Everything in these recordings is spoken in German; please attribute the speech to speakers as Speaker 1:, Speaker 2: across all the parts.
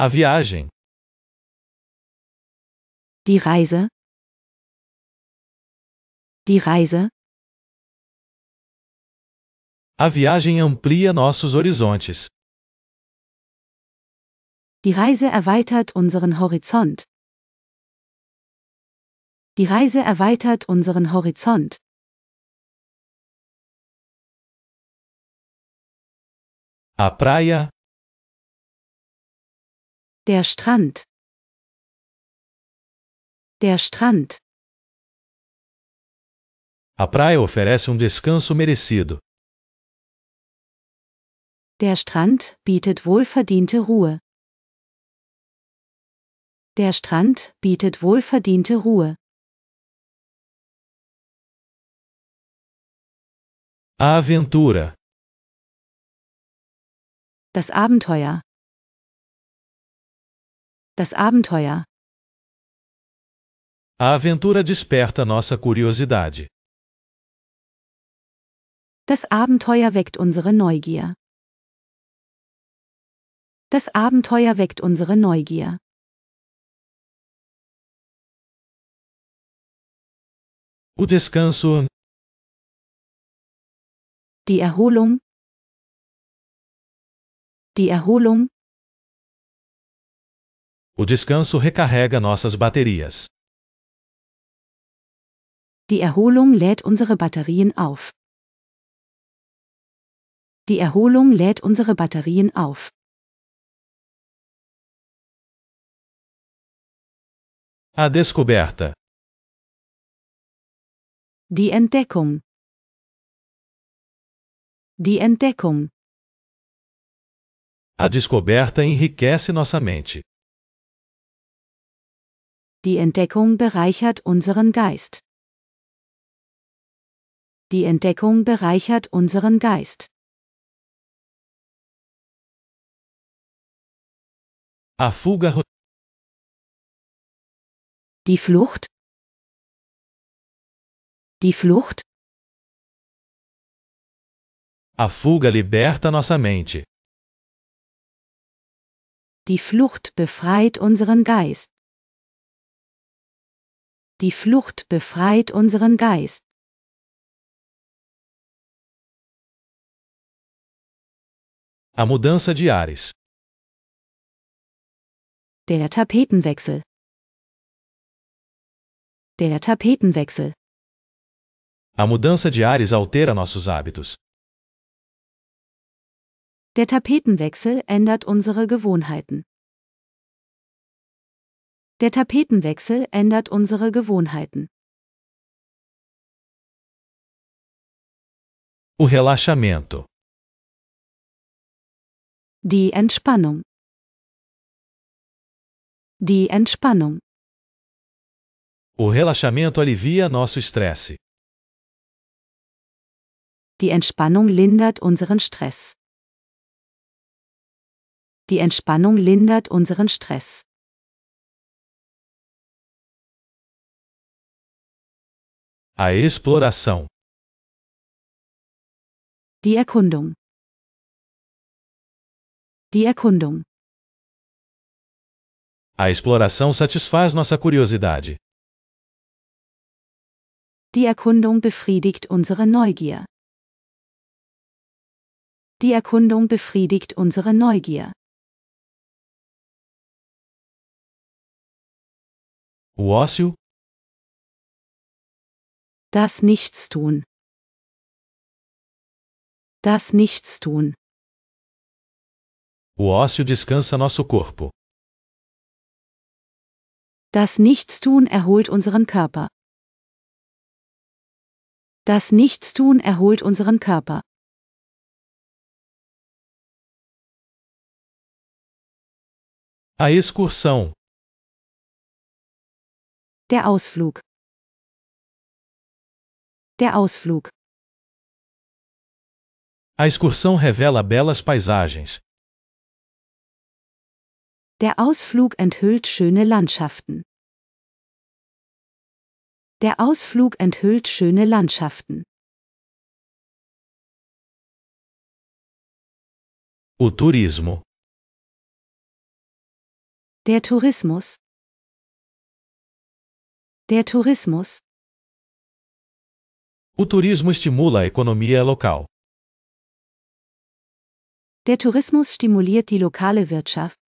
Speaker 1: A viagem. Die Reise. Die Reise. A viagem amplia nossos horizontes. Die Reise erweitert unseren Horizont. Die Reise erweitert unseren Horizont. A praia der Strand. Der Strand.
Speaker 2: A praia oferece um descanso merecido.
Speaker 1: Der Strand bietet wohlverdiente Ruhe. Der Strand bietet wohlverdiente Ruhe. A aventura. Das Abenteuer. Das Abenteuer.
Speaker 2: A aventura desperta nossa curiosidade.
Speaker 1: Das Abenteuer weckt unsere Neugier. Das Abenteuer weckt unsere Neugier. O descanso. Die Erholung. Die Erholung. O descanso recarrega nossas baterias. Die Erholung lädt unsere Batterien auf. Die Erholung lädt unsere Batterien auf. A descoberta. Die Entdeckung. Die Entdeckung.
Speaker 2: A descoberta enriquece nossa
Speaker 1: mente. Die Entdeckung bereichert unseren Geist. Die Entdeckung bereichert unseren Geist. A fuga. Die Flucht. Die Flucht. A fuga liberta nossa mente. Die Flucht befreit unseren Geist. Die Flucht befreit unseren Geist. A mudança de ares. Der Tapetenwechsel. Der Tapetenwechsel.
Speaker 2: A mudança de ares altera nossos hábitos.
Speaker 1: Der Tapetenwechsel ändert unsere Gewohnheiten. Der Tapetenwechsel ändert unsere Gewohnheiten. O relaxamento. Die Entspannung. Die Entspannung.
Speaker 2: O relaxamento alivia nosso estresse.
Speaker 1: Die Entspannung lindert unseren Stress. Die Entspannung lindert unseren Stress. A exploração. Die Erkundung. Die Erkundung.
Speaker 2: A exploração satisfaz nossa curiosidade.
Speaker 1: Die Erkundung befriedigt unsere Neugier. Die Erkundung befriedigt unsere Neugier. O ócio, das Nichtstun. Das Nichtstun.
Speaker 2: O ócio descansa nosso corpo.
Speaker 1: Das Nichtstun erholt unseren Körper. Das Nichtstun erholt unseren Körper. A excursão. Der Ausflug. Der Ausflug. A excursão revela belas paisagens. Der Ausflug enthüllt schöne Landschaften. Der Ausflug enthüllt schöne Landschaften. O turismo. Der Tourismus. Der Tourismus.
Speaker 2: O turismo estimula a economia local.
Speaker 1: Der Tourismus stimuliert die lokale Wirtschaft.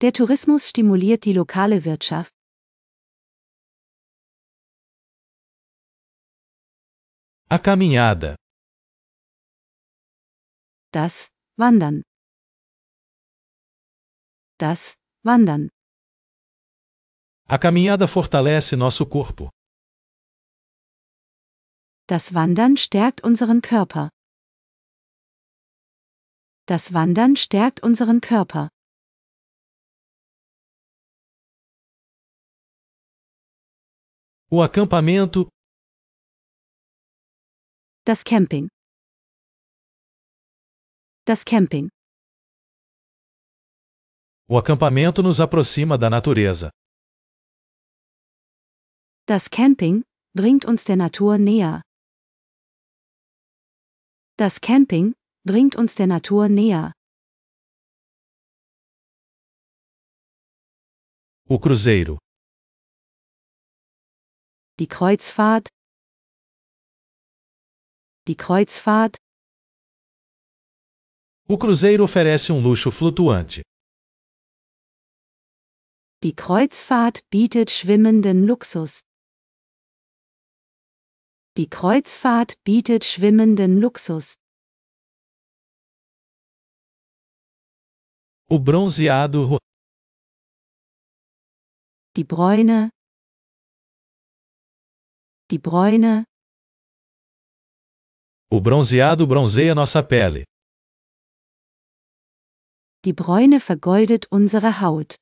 Speaker 1: Der Tourismus stimuliert die lokale Wirtschaft. A caminhada. Das Wandern. Das Wandern. A caminhada
Speaker 2: fortalece nosso corpo.
Speaker 1: Das Wandern stärkt unseren Körper. Das Wandern stärkt unseren Körper. O acampamento. Das Camping. Das Camping. O acampamento nos aproxima da natureza. Das Camping bringt uns der Natur näher. Das Camping bringt uns der Natur näher. O Cruzeiro. Die Kreuzfahrt. Die Kreuzfahrt. O cruzeiro oferece um luxo flutuante. Die Kreuzfahrt bietet schwimmenden Luxus. Die Kreuzfahrt bietet schwimmenden Luxus. O bronzeado. Die Bräune. Die Bräune. O bronzeado bronzeia nossa pele. Die Bräune vergoldet unsere Haut.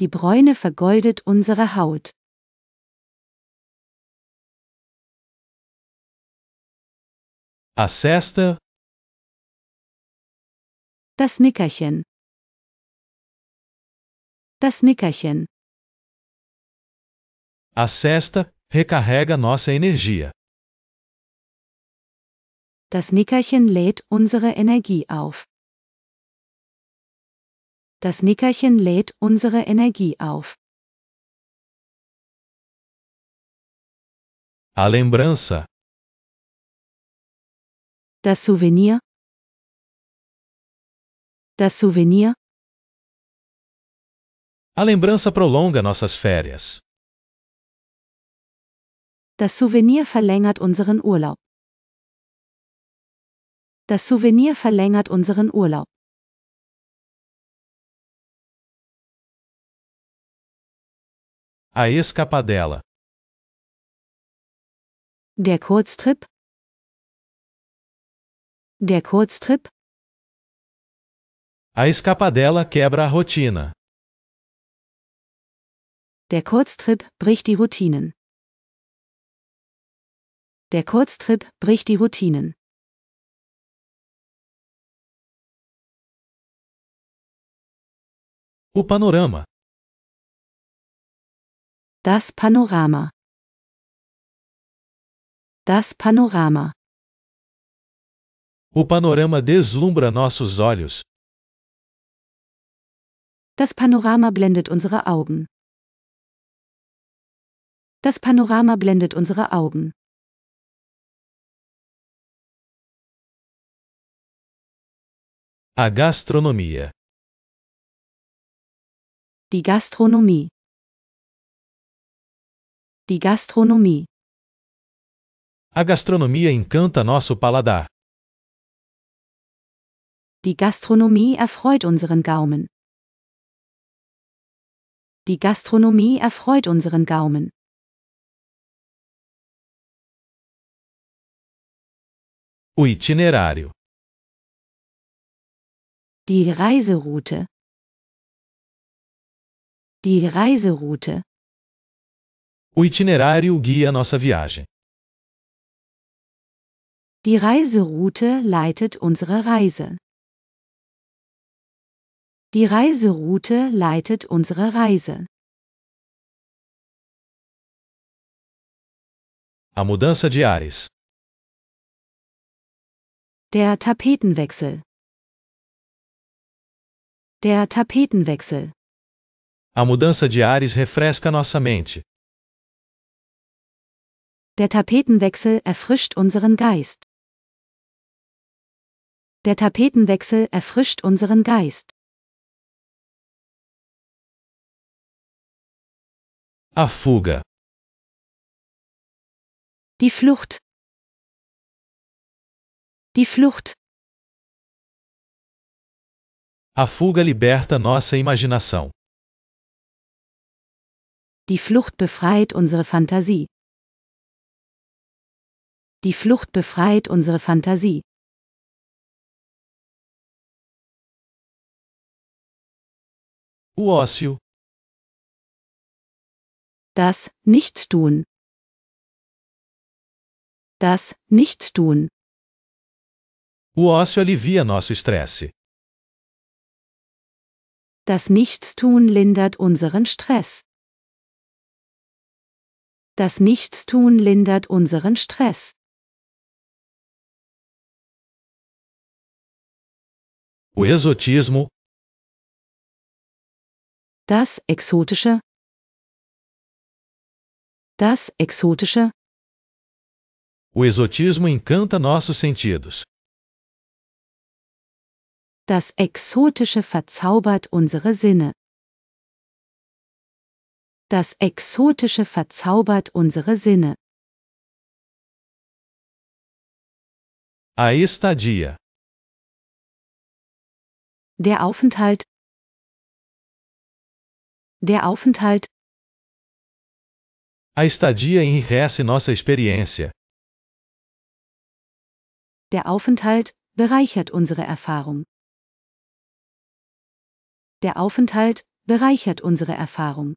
Speaker 1: Die Bräune vergoldet unsere Haut. A sesta. Das Nickerchen. Das Nickerchen.
Speaker 2: A sesta recarrega nossa energia.
Speaker 1: Das Nickerchen lädt unsere Energie auf. Das Nickerchen lädt unsere Energie auf. A lembrança das Souvenir. Das Souvenir. A lembrança prolonga
Speaker 2: nossas férias.
Speaker 1: Das Souvenir verlängert unseren Urlaub. Das Souvenir verlängert unseren Urlaub. A escapadela. Der Kurztrip. Der Kurztrip.
Speaker 2: A escapadela quebra a rotina.
Speaker 1: Der Kurztrip bricht die Routinen. Der Kurztrip bricht die Routinen. O panorama. Das Panorama. Das Panorama.
Speaker 2: O panorama deslumbra nossos
Speaker 1: olhos. Das Panorama blendet unsere Augen. Das Panorama blendet unsere Augen. A gastronomia. Die Gastronomie. Die Gastronomie. A gastronomia encanta nosso paladar. Die Gastronomie erfreut unseren Gaumen. Die Gastronomie erfreut unseren Gaumen. O itinerário. Die Reiseroute. Die Reiseroute.
Speaker 2: O itinerário guia nossa viagem.
Speaker 1: Die Reiseroute leitet unsere Reise. Die Reiseroute leitet unsere Reise. A mudança de ares. Der Tapetenwechsel. Der Tapetenwechsel.
Speaker 2: A mudança de ares refresca nossa mente.
Speaker 1: Der Tapetenwechsel erfrischt unseren Geist. Der Tapetenwechsel erfrischt unseren Geist. A fuga. Die Flucht. Die Flucht. A fuga liberta nossa imaginação. Die Flucht befreit unsere Fantasie. Die Flucht befreit unsere Fantasie. O ócio, das Nichtstun. Das Nichtstun.
Speaker 2: O ócio alivia nosso estresse.
Speaker 1: Das Nichtstun lindert unseren Stress. Das Nichtstun lindert unseren Stress. O exotismo. Das exotische das Exotische.
Speaker 2: O exotismo encanta nossos sentidos.
Speaker 1: Das Exotische verzaubert unsere Sinne. Das Exotische verzaubert unsere Sinne. A estadia. Der Aufenthalt. Der Aufenthalt.
Speaker 2: A estadia enriquece nossa experiência.
Speaker 1: Der Aufenthalt bereichert unsere Erfahrung. Der Aufenthalt bereichert unsere Erfahrung.